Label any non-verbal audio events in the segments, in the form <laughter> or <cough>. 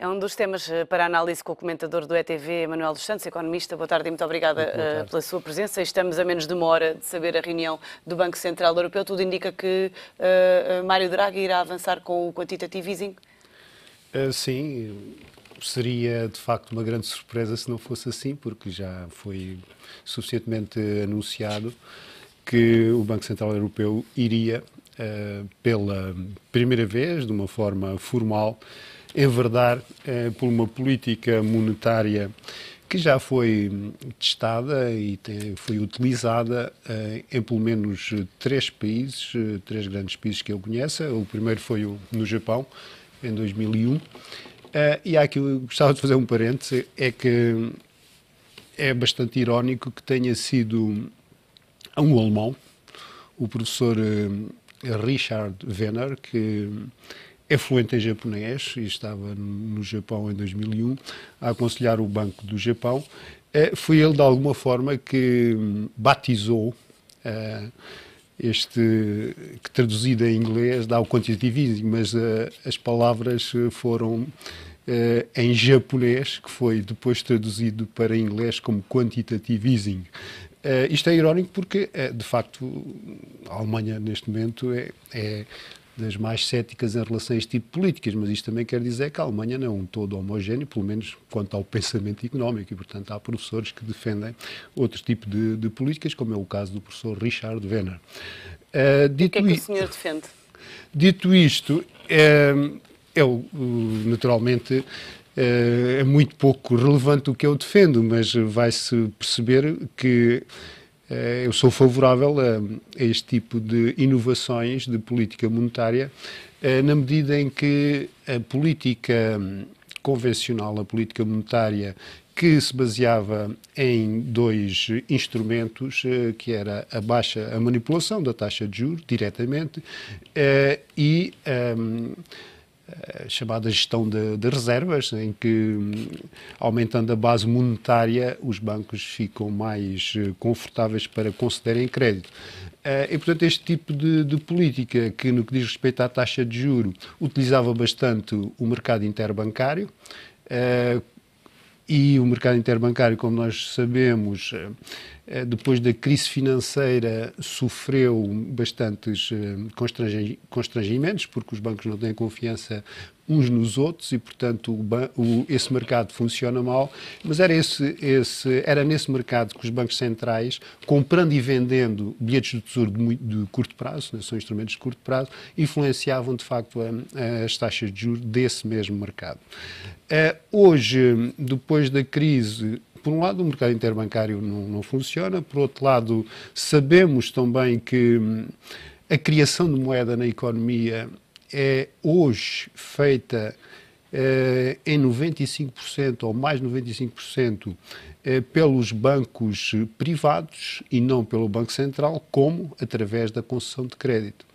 É um dos temas eh, para análise com o comentador do ETV, Manuel dos Santos, economista. Boa tarde e muito obrigada eh, tarde. pela sua presença. Estamos a menos de uma hora de saber a reunião do Banco Central Europeu. Tudo indica que uh, Mário Draghi irá avançar com o quantitative easing? Uh, sim, seria de facto uma grande surpresa se não fosse assim, porque já foi suficientemente anunciado que o Banco Central Europeu iria, uh, pela primeira vez, de uma forma formal, enverdar eh, por uma política monetária que já foi hum, testada e tem, foi utilizada eh, em pelo menos três países, eh, três grandes países que eu conheço. O primeiro foi o, no Japão, em 2001. Uh, eh, e há aqui, eu gostava de fazer um parêntese, é que hum, é bastante irónico que tenha sido hum, um alemão, o professor uh, Richard Wenner, que é fluente em japonês e estava no Japão em 2001 a aconselhar o Banco do Japão. Eh, foi ele, de alguma forma, que hum, batizou eh, este, que traduzido em inglês dá o quantitative easing, mas eh, as palavras foram em japonês, que foi depois traduzido para inglês como quantitative easing. Uh, isto é irónico porque, uh, de facto, a Alemanha neste momento é, é das mais céticas em relação a este tipo de políticas, mas isto também quer dizer que a Alemanha não é um todo homogéneo, pelo menos quanto ao <laughs> pensamento económico, e portanto há professores que defendem outro tipo de, de políticas, como é o caso do professor Richard Werner. Uh, eh, dito o que é que o senhor defende? Dito isto, é, é naturalmente é muito pouco relevante o que eu defendo, mas vai-se perceber que eh, eu sou favorável a, a, este tipo de inovações de política monetária, eh, na medida em que a política hum, convencional, a política monetária, que se baseava em dois instrumentos, eh, que era a baixa, a manipulação da taxa de juros diretamente e um, eh, chamada gestão de, de, reservas, né, em que, aumentando a base monetária, os bancos ficam mais eh, confortáveis para concederem crédito. Eh, e, portanto, este tipo de, de política, que no que diz respeito à taxa de juro, utilizava bastante o mercado interbancário, e o mercado interbancário, como nós sabemos, eh, depois da crise financeira, sofreu bastantes eh, constrangimentos, porque os bancos não têm confiança uns nos outros e, portanto, o, esse mercado funciona mal. Mas era, esse, esse, era nesse mercado que os bancos centrais, comprando e vendendo bilhetes do tesouro de, de curto prazo, né, são instrumentos de curto prazo, influenciavam de facto a, as taxas de juros desse mesmo mercado. Uh, hoje, depois da crise, por um lado, o mercado interbancário não, não funciona, por outro lado, sabemos também que hum, a criação de moeda na economia é hoje feita eh, em 95% ou mais 95% eh, pelos bancos privados e não pelo Banco Central, como através da concessão de crédito.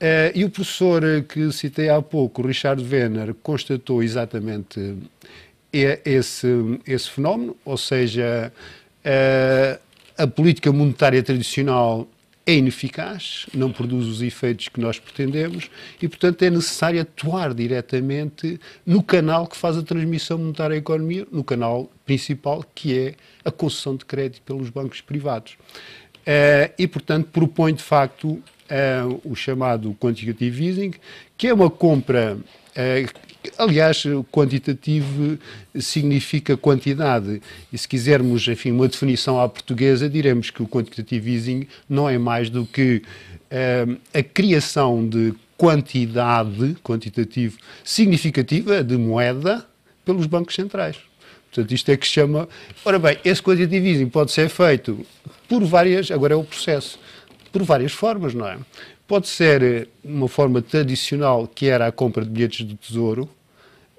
Eh, e o professor que citei há pouco, Richard Werner, constatou exatamente é esse, esse fenómeno, ou seja, a política monetária tradicional é ineficaz, não produz os efeitos que nós pretendemos e, portanto, é necessário atuar diretamente no canal que faz a transmissão monetária à economia, no canal principal, que é a concessão de crédito pelos bancos privados. Eh, e, portanto, propõe, de facto, eh, o chamado quantitative easing, que é uma compra eh, Aliás, o quantitativo significa quantidade. E se quisermos, enfim, uma definição à portuguesa, diremos que o quantitative easing não é mais do que uh, a criação de quantidade, quantitativo, significativa de moeda pelos bancos centrais. Portanto, isto é que se chama. Ora bem, esse quantitative easing pode ser feito por várias. Agora é o processo. Por várias formas, não é? Pode ser eh, uma forma tradicional, que era a compra de bilhetes do tesouro,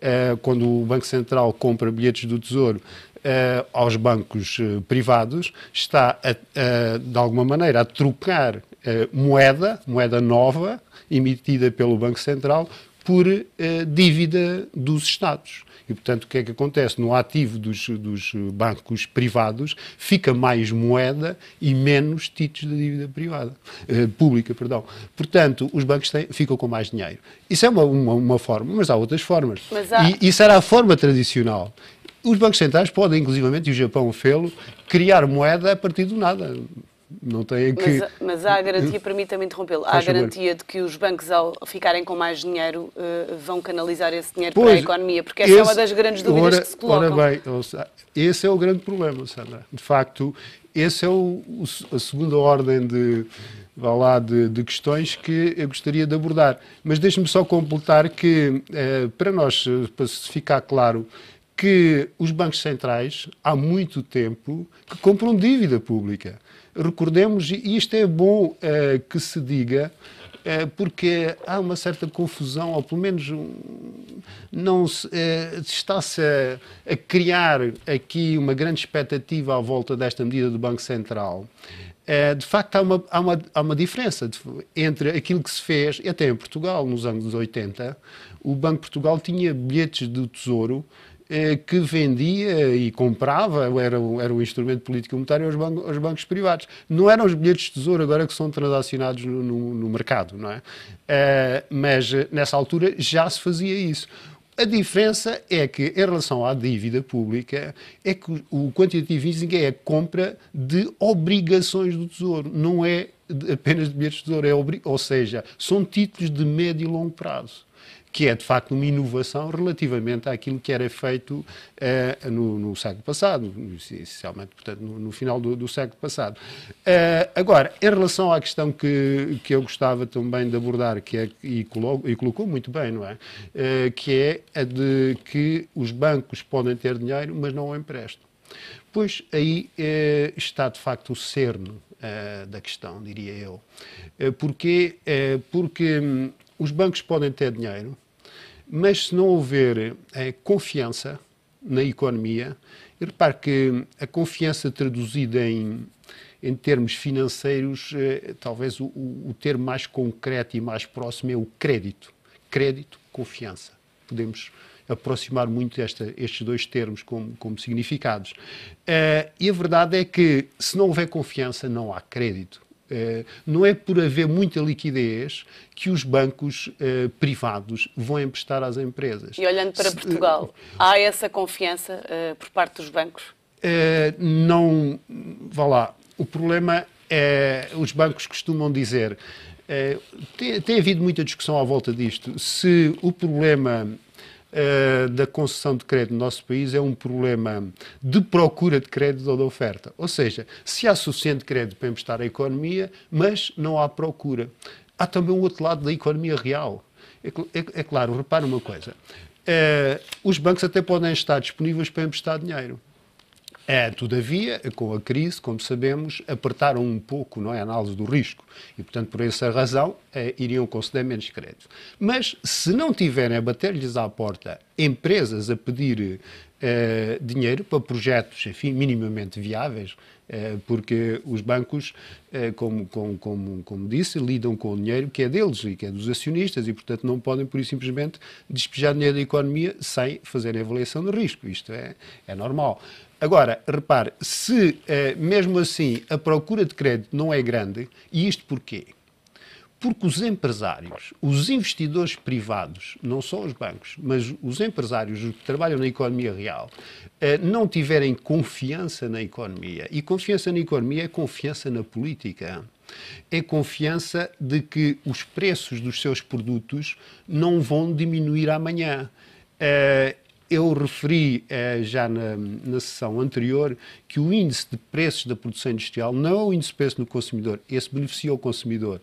é, quando o Banco Central compra bilhetes do Tesouro é, aos bancos eh, privados, está, a, de alguma maneira, a trocar eh, moeda, moeda nova, emitida pelo Banco Central, por uh, dívida dos Estados. E, portanto, o que é que acontece? No ativo dos, dos bancos privados fica mais moeda e menos títulos da dívida privada, uh, pública. Perdão. Portanto, os bancos têm, ficam com mais dinheiro. Isso é uma, uma, uma forma, mas há outras formas. Há... E isso era a forma tradicional. Os bancos centrais podem, inclusivamente, e o Japão fê-lo, criar moeda a partir do nada. Não que... Mas, mas há a garantia, permita-me interrompê-lo, há a garantia de que os bancos, ao ficarem com mais dinheiro, uh, vão canalizar esse dinheiro pois, para a economia? Porque essa esse, é uma das grandes dúvidas ora, que se colocam. Ora bem, esse é o grande problema, Sandra. De facto, essa é o, a segunda ordem de, vá lá, de, de, questões que eu gostaria de abordar. Mas deixe-me só completar que, eh, para nós, eh, para se ficar claro, que os bancos centrais, há muito tempo, que compram dívida pública. Recordemos, e isto é bom eh, que se diga, eh, porque há uma certa confusão, ou pelo menos não se, eh, está-se a, a, criar aqui uma grande expectativa à volta desta medida do Banco Central. de facto, há uma, há uma, há uma diferença entre aquilo que se fez, até em Portugal, nos anos 80, o Banco de Portugal tinha bilhetes do Tesouro eh, que vendia e comprava, era, era um instrumento político monetário aos, bancos, aos bancos privados. Não eram os bilhetes de tesouro agora que são transacionados no, no, no mercado, não é? Uh, mas eh, nessa altura já se fazia isso. A diferença é que, em relação à dívida pública, é que o quantitative easing é a compra de obrigações do Tesouro, não é apenas de bilhetes de Tesouro, é ou seja, são títulos de médio e longo prazo que é de facto uma inovação relativamente àquilo que era feito uh, no, no, século passado, essencialmente, portanto, no, no final do, do, século passado. Uh, agora, em relação à questão que, que eu gostava também de abordar, que é, e, colo, e colocou muito bem, não é? Uh, que é a de que os bancos podem ter dinheiro, mas não o emprestam. Pois aí está de facto o cerne da questão, diria eu. porquê? porque, porque hum, os bancos podem ter dinheiro, mas se não houver é, confiança na economia, e repare que a confiança traduzida em, em termos financeiros, eh, talvez o, o, termo mais concreto e mais próximo é o crédito. Crédito, confiança. Podemos aproximar muito esta, estes dois termos como, como significados. Uh, e a verdade é que, se não houver confiança, não há crédito. Eh, não é por haver muita liquidez que os bancos eh, privados vão emprestar às empresas. E olhando para Portugal, eh, há essa confiança por parte dos bancos? não, vá lá, o problema é, os bancos costumam dizer, tem, tem, havido muita discussão à volta disto. Se o problema uh, da concessão de crédito no nosso país é um problema de procura de crédito ou de oferta. Ou seja, se há suficiente crédito para emprestar a economia, mas não há procura. Há também o um outro lado da economia real. É, é, é claro, repara uma coisa. Uh, os bancos até podem estar disponíveis para emprestar dinheiro. É, todavia, com a crise, como sabemos, apertaram um pouco não é, a análise do risco e, portanto, por essa razão, é, iriam conceder menos crédito. Mas se não tiverem a bater-lhes à porta empresas a pedir eh, dinheiro para projetos, enfim, minimamente viáveis, eh, porque os bancos, eh, como, como, como, como, disse, lidam com o dinheiro que é deles e que é dos acionistas e, portanto, não podem, por isso, simplesmente despejar dinheiro da economia sem fazer a avaliação do risco. Isto é, é normal. Agora, repare, se eh, mesmo assim a procura de crédito não é grande, e isto porquê? Porque os empresários, os investidores privados, não só os bancos, mas os empresários que trabalham na economia real, eh, não tiverem confiança na economia. E confiança na economia é confiança na política é confiança de que os preços dos seus produtos não vão diminuir amanhã. Eh, eu referi eh, já na, na sessão anterior que o índice de preços da produção industrial não é o índice de preço no consumidor, esse beneficia o consumidor.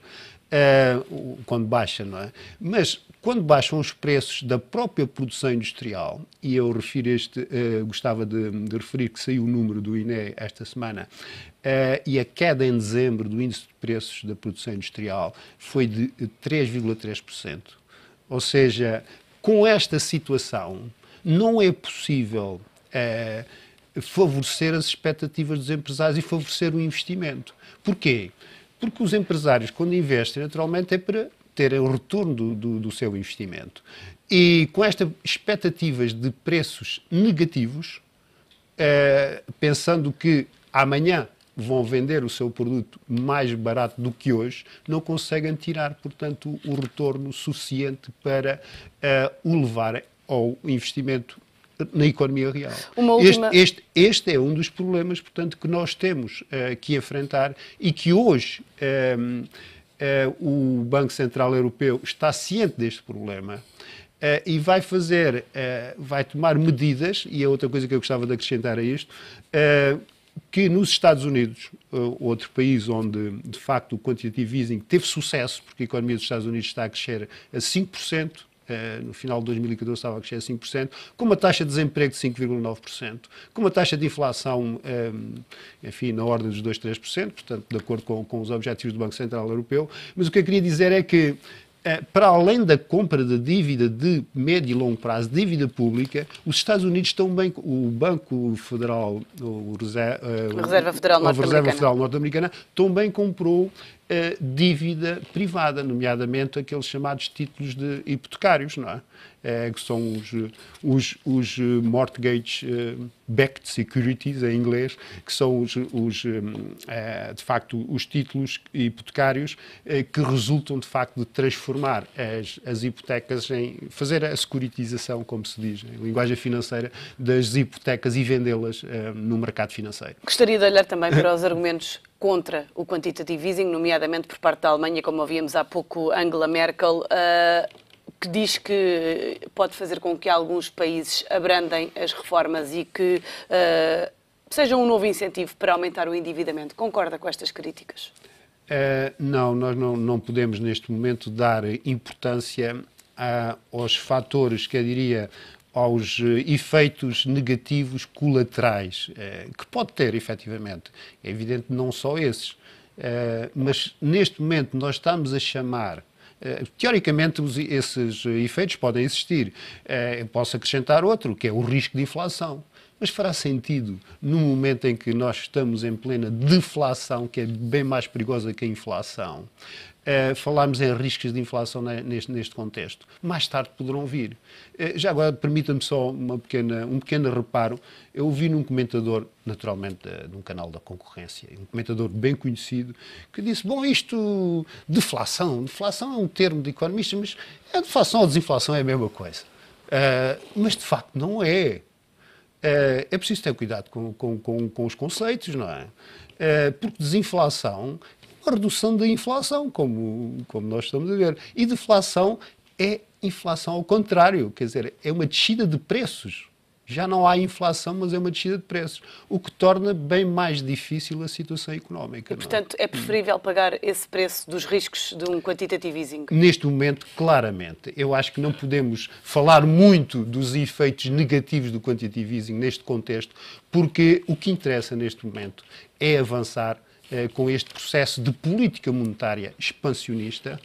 Eh, quando baixa, não é? Mas quando baixam os preços da própria produção industrial, e eu refiro este, uh, gostava de, de, referir que saiu o número do INE esta semana, uh, e a queda em dezembro do índice de preços da produção industrial foi de 3,3%. Ou seja, com esta situação, não é possível é, favorecer as expectativas dos empresários e favorecer o investimento. Porquê? Porque os empresários, quando investem, naturalmente é para terem o retorno do, do, do seu investimento. E com estas expectativas de preços negativos, é, pensando que amanhã vão vender o seu produto mais barato do que hoje, não conseguem tirar, portanto, o retorno suficiente para uh, o levar ao investimento na economia real. Última... Este, este, este, é um dos problemas, portanto, que nós temos uh, que enfrentar e que hoje um, ehm, uh, eh, o Banco Central Europeu está ciente deste problema. Uh, e vai fazer, vai tomar medidas, e é outra coisa que eu gostava de acrescentar a isto, que nos Estados Unidos, outro país onde de facto o quantitative easing teve sucesso, porque a economia dos Estados Unidos está a crescer a 5%, eh, no final de 2014 estava a crescer 5%, com uma taxa de desemprego de 5,9%, com uma taxa de inflação, eh, enfim, na ordem dos 2, 3%, portanto, de acordo com, com os objetivos do Banco Central Europeu. Mas o que eu queria dizer é que eh, para além da compra da dívida de médio e longo prazo, dívida pública, os Estados Unidos estão bem. O Banco Federal, o Reserva Federal Norte-Americana, Norte comprou eh, dívida privada, nomeadamente aqueles chamados títulos de hipotecários, não é? é que são os, os, os mortgage eh, backed securities, em inglês, que são os, os é, de facto os títulos hipotecários é, que resultam de facto de transformar as, as hipotecas em fazer a securitização, como se diz em linguagem financeira, das hipotecas e vendê-las no mercado financeiro. Gostaria de olhar também para os argumentos contra o quantitative easing, nomeadamente por parte da Alemanha, como ouvimos há pouco Angela Merkel, uh, que diz que pode fazer com que alguns países abrandem as reformas e que uh, seja um novo incentivo para aumentar o endividamento. Concorda com estas críticas? Uh, não, nós não, não podemos neste momento dar importância a, aos fatores que eu diria aos eh, efeitos negativos colaterais eh, que pode ter, efetivamente. É evidente não só esses. Eh, mas neste momento nós estamos a chamar Teoricamente, esses efeitos podem existir. Eu posso acrescentar outro, que é o risco de inflação mas fará sentido no momento em que nós estamos em plena deflação, que é bem mais perigosa que a inflação, uh, falarmos em riscos de inflação neste, neste contexto. Mais tarde poderão vir. Eh, já agora, permita-me só uma pequena, um pequeno reparo. Eu ouvi num comentador, naturalmente de, um canal da concorrência, um comentador bem conhecido, que disse, bom, isto, deflação, deflação é um termo de economista, mas a deflação ou desinflação é a mesma coisa. Uh, mas, de facto, não é. É, é preciso ter cuidado com, com, com, com os conceitos, não é? é? Porque desinflação é uma redução da inflação, como, como nós estamos a ver. E deflação é inflação ao contrário, quer dizer, é uma descida de preços já não há inflação, mas é uma descida de preços, o que torna bem mais difícil a situação económica. E, é? portanto, é preferível pagar esse preço dos riscos de um quantitative easing? Neste momento, claramente. Eu acho que não podemos falar muito dos efeitos negativos do quantitative easing neste contexto, porque o que interessa neste momento é avançar eh, com este processo de política monetária expansionista,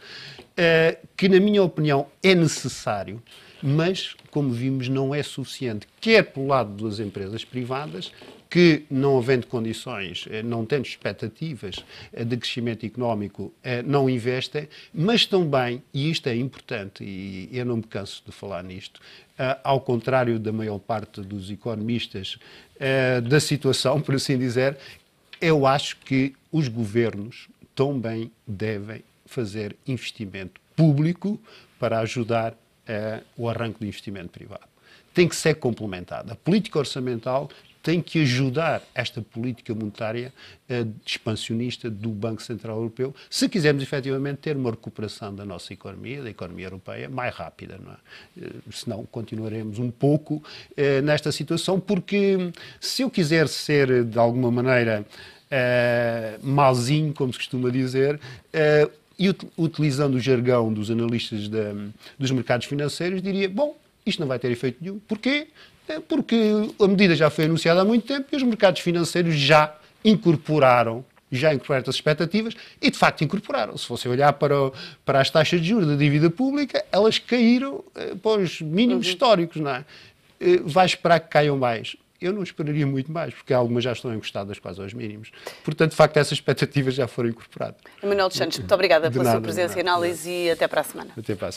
eh, que, na minha opinião, é necessário mas, como vimos, não é suficiente, quer pelo lado das empresas privadas, que, não havendo condições, eh, não tendo expectativas eh, de crescimento económico, eh, não investem, mas também, e isto é importante, e eu não me canso de falar nisto, ao contrário da maior parte dos economistas da situação, <laughs> por assim dizer, eu acho que os governos também devem fazer investimento público para ajudar é o arranque do investimento privado. Tem que ser complementada. A política orçamental tem que ajudar esta política monetária eh, expansionista do Banco Central Europeu, se quisermos efetivamente ter uma recuperação da nossa economia, da economia europeia, mais rápida, não é? Eh, senão continuaremos um pouco eh, nesta situação, porque se eu quiser ser de alguma maneira eh, malzinho, como se costuma dizer, e utilizando o jargão dos analistas dos mercados financeiros, diria: bom, isto não vai ter efeito nenhum. Porquê? É porque a medida já foi anunciada há muito tempo e os mercados financeiros já incorporaram já incorporaram as expectativas e, de facto, incorporaram. Se você olhar para, para as taxas de juros da dívida pública, elas caíram eh, para os mínimos uhum. históricos, não é? Eh, vai esperar que caiam mais eu não esperaria muito mais, porque algumas já estão encostadas quase aos mínimos. Portanto, de facto, essas expectativas já foram incorporadas. Manuel dos Santos, muito obrigada pela nada, sua presença e análise e até para a semana. Até para a semana.